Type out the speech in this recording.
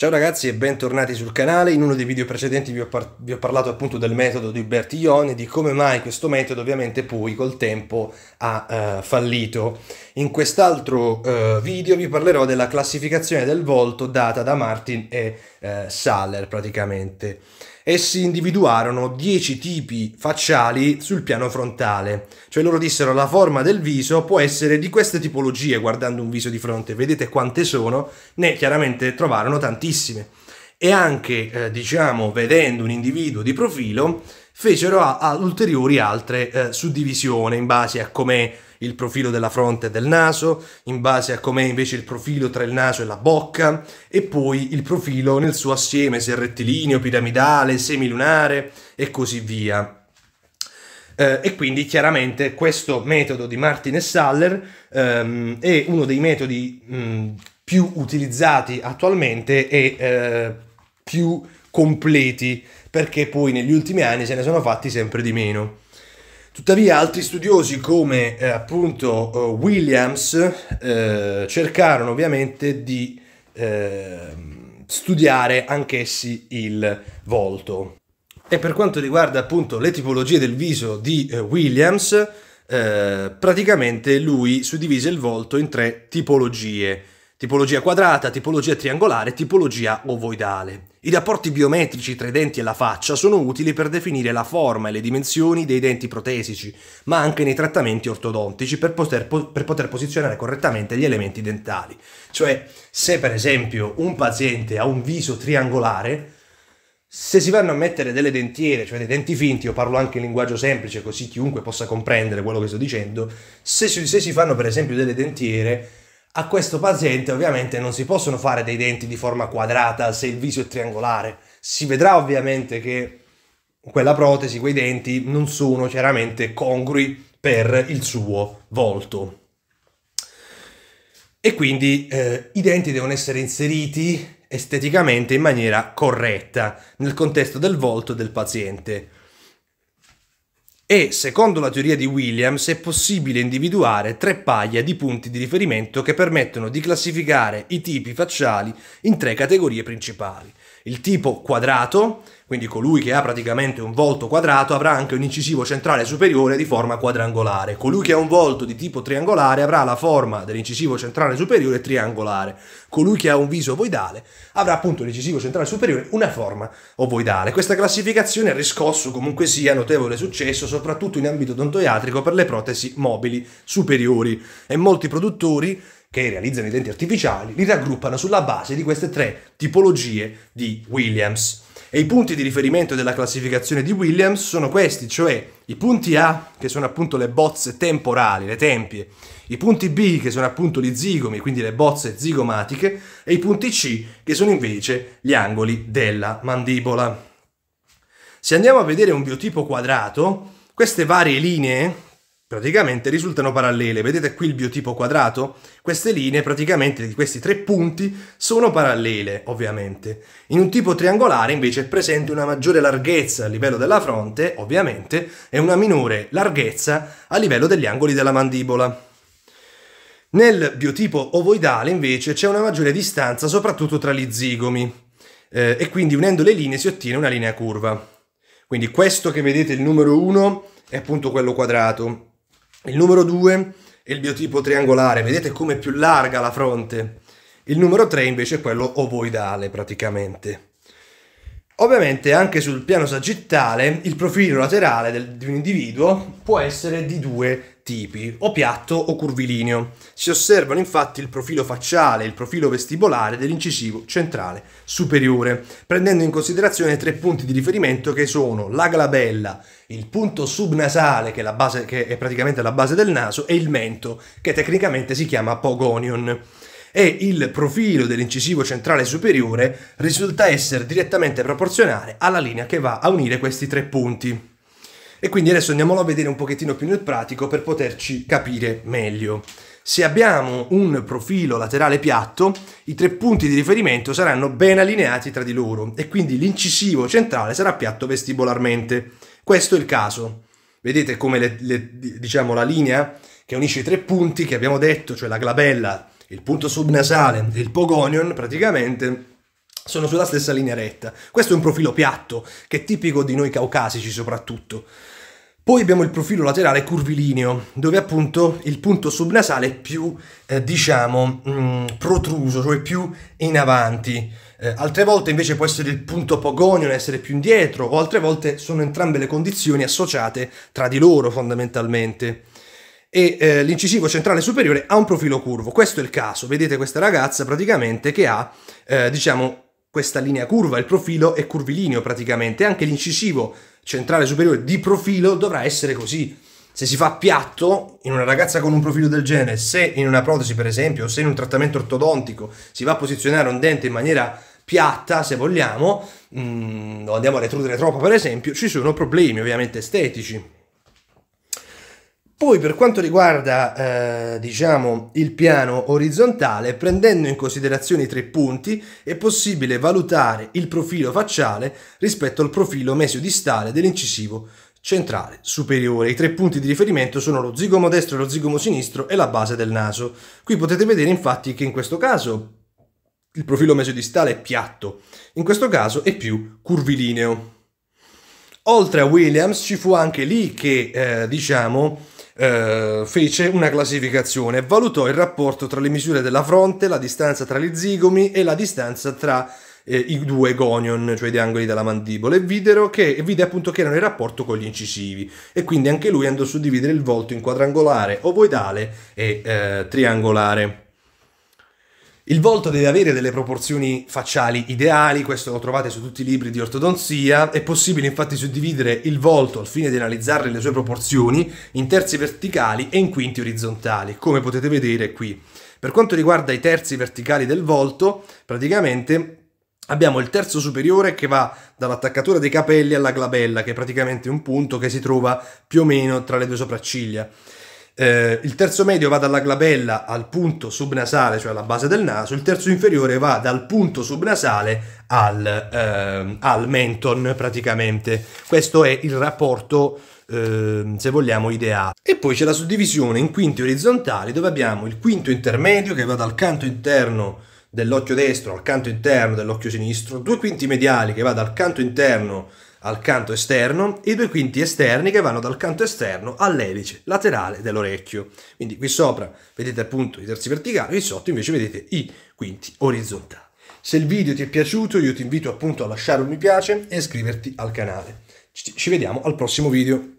Ciao ragazzi e bentornati sul canale, in uno dei video precedenti vi ho, vi ho, parlato appunto del metodo di Bertillon e di come mai questo metodo ovviamente poi col tempo ha eh, fallito. In quest'altro eh, video vi parlerò della classificazione del volto data da Martin e eh, Saller praticamente essi individuarono 10 tipi facciali sul piano frontale. Cioè loro dissero la forma del viso può essere di queste tipologie guardando un viso di fronte, vedete quante sono, ne chiaramente trovarono tantissime. E anche, eh, diciamo, vedendo un individuo di profilo, fecero a, a ulteriori altre eh, suddivisioni in base a come il profilo della fronte e del naso, in base a com'è invece il profilo tra il naso e la bocca, e poi il profilo nel suo assieme, se è rettilineo, piramidale, semilunare e così via. Eh, e quindi chiaramente questo metodo di Martin e Saller ehm, è uno dei metodi mh, mm, più utilizzati attualmente e eh, più completi perché poi negli ultimi anni se ne sono fatti sempre di meno. Tuttavia altri studiosi come eh, appunto uh, Williams eh, cercarono ovviamente di eh, studiare anch'essi il volto. E per quanto riguarda appunto le tipologie del viso di eh, Williams, praticamente lui suddivise il volto in tre tipologie tipologia quadrata, tipologia triangolare, tipologia ovoidale. I rapporti biometrici tra i denti e la faccia sono utili per definire la forma e le dimensioni dei denti protesici, ma anche nei trattamenti ortodontici per poter, per poter posizionare correttamente gli elementi dentali. Cioè, se per esempio un paziente ha un viso triangolare, se si vanno a mettere delle dentiere, cioè dei denti finti, io parlo anche in linguaggio semplice così chiunque possa comprendere quello che sto dicendo, se si, se si fanno per esempio delle dentiere, a questo paziente ovviamente non si possono fare dei denti di forma quadrata se il viso è triangolare. Si vedrà ovviamente che quella protesi, quei denti non sono chiaramente congrui per il suo volto. E quindi eh, i denti devono essere inseriti esteticamente in maniera corretta nel contesto del volto del paziente. E, secondo la teoria di Williams, è possibile individuare tre paia di punti di riferimento che permettono di classificare i tipi facciali in tre categorie principali. Il tipo quadrato, quindi colui che ha praticamente un volto quadrato avrà anche un incisivo centrale superiore di forma quadrangolare, colui che ha un volto di tipo triangolare avrà la forma dell'incisivo centrale superiore triangolare, colui che ha un viso ovoidale avrà appunto l'incisivo centrale superiore una forma ovoidale. Questa classificazione ha riscosso comunque sia notevole successo soprattutto in ambito odontoiatrico per le protesi mobili superiori e molti produttori che realizzano i denti artificiali li raggruppano sulla base di queste tre tipologie di Williams. E i punti di riferimento della classificazione di Williams sono questi, cioè i punti A, che sono appunto le bozze temporali, le tempie, i punti B, che sono appunto gli zigomi, quindi le bozze zigomatiche, e i punti C, che sono invece gli angoli della mandibola. Se andiamo a vedere un biotipo quadrato, queste varie linee praticamente risultano parallele. Vedete qui il biotipo quadrato? Queste linee praticamente di questi tre punti sono parallele, ovviamente. In un tipo triangolare invece è presente una maggiore larghezza a livello della fronte, ovviamente, e una minore larghezza a livello degli angoli della mandibola. Nel biotipo ovoidale invece c'è una maggiore distanza soprattutto tra gli zigomi eh, e quindi unendo le linee si ottiene una linea curva. Quindi questo che vedete il numero 1 è appunto quello quadrato, il numero 2 è il biotipo triangolare, vedete come è più larga la fronte. Il numero 3 invece è quello ovoidale praticamente. Ovviamente anche sul piano sagittale il profilo laterale del, di un individuo può essere di due tipi, o piatto o curvilineo. Si osservano infatti il profilo facciale e il profilo vestibolare dell'incisivo centrale superiore, prendendo in considerazione tre punti di riferimento che sono la glabella, il punto subnasale che è, base, che è praticamente la base del naso, e il mento, che tecnicamente si chiama pogonion e il profilo dell'incisivo centrale superiore risulta essere direttamente proporzionale alla linea che va a unire questi tre punti. E quindi adesso andiamolo a vedere un pochettino più nel pratico per poterci capire meglio. Se abbiamo un profilo laterale piatto, i tre punti di riferimento saranno ben allineati tra di loro e quindi l'incisivo centrale sarà piatto vestibolarmente. Questo è il caso. Vedete come le, le, diciamo, la linea che unisce i tre punti che abbiamo detto, cioè la glabella, il punto subnasale e il pogonion praticamente sono sulla stessa linea retta. Questo è un profilo piatto, che è tipico di noi caucasici soprattutto. Poi abbiamo il profilo laterale curvilineo, dove appunto il punto subnasale è più, eh, diciamo, mh, mm, protruso, cioè più in avanti. Eh, altre volte invece può essere il punto pogonion essere più indietro, o altre volte sono entrambe le condizioni associate tra di loro fondamentalmente. E eh, l'incisivo centrale superiore ha un profilo curvo. Questo è il caso, vedete questa ragazza praticamente che ha, eh, diciamo, questa linea curva, il profilo è curvilineo praticamente, anche l'incisivo centrale superiore di profilo dovrà essere così. Se si fa piatto in una ragazza con un profilo del genere, se in una protesi per esempio, o se in un trattamento ortodontico si va a posizionare un dente in maniera piatta, se vogliamo, mh, mm, o andiamo a retrudere troppo per esempio, ci sono problemi ovviamente estetici. Poi per quanto riguarda eh, diciamo, il piano orizzontale, prendendo in considerazione i tre punti, è possibile valutare il profilo facciale rispetto al profilo mesiodistale dell'incisivo centrale superiore. I tre punti di riferimento sono lo zigomo destro, lo zigomo sinistro e la base del naso. Qui potete vedere infatti che in questo caso il profilo mesiodistale è piatto, in questo caso è più curvilineo. Oltre a Williams ci fu anche lì che, eh, diciamo, eh, fece una classificazione e valutò il rapporto tra le misure della fronte, la distanza tra gli zigomi e la distanza tra eh, i due gonion, cioè gli angoli della mandibola, e, videro che, vide appunto che erano in rapporto con gli incisivi. E quindi anche lui andò a suddividere il volto in quadrangolare, ovoidale e eh, triangolare. Il volto deve avere delle proporzioni facciali ideali, questo lo trovate su tutti i libri di ortodonzia, è possibile infatti suddividere il volto al fine di analizzarne le sue proporzioni in terzi verticali e in quinti orizzontali, come potete vedere qui. Per quanto riguarda i terzi verticali del volto, praticamente Abbiamo il terzo superiore che va dall'attaccatura dei capelli alla glabella, che è praticamente un punto che si trova più o meno tra le due sopracciglia eh, il terzo medio va dalla glabella al punto subnasale, cioè alla base del naso, il terzo inferiore va dal punto subnasale al, ehm, al menton praticamente. Questo è il rapporto, ehm, se vogliamo, ideale. E poi c'è la suddivisione in quinti orizzontali dove abbiamo il quinto intermedio che va dal canto interno dell'occhio destro al canto interno dell'occhio sinistro, due quinti mediali che va dal canto interno al canto esterno e i due quinti esterni che vanno dal canto esterno all'elice laterale dell'orecchio. Quindi qui sopra vedete appunto i terzi verticali, qui sotto invece vedete i quinti orizzontali. Se il video ti è piaciuto io ti invito appunto a lasciare un mi piace e iscriverti al canale. Ci vediamo al prossimo video.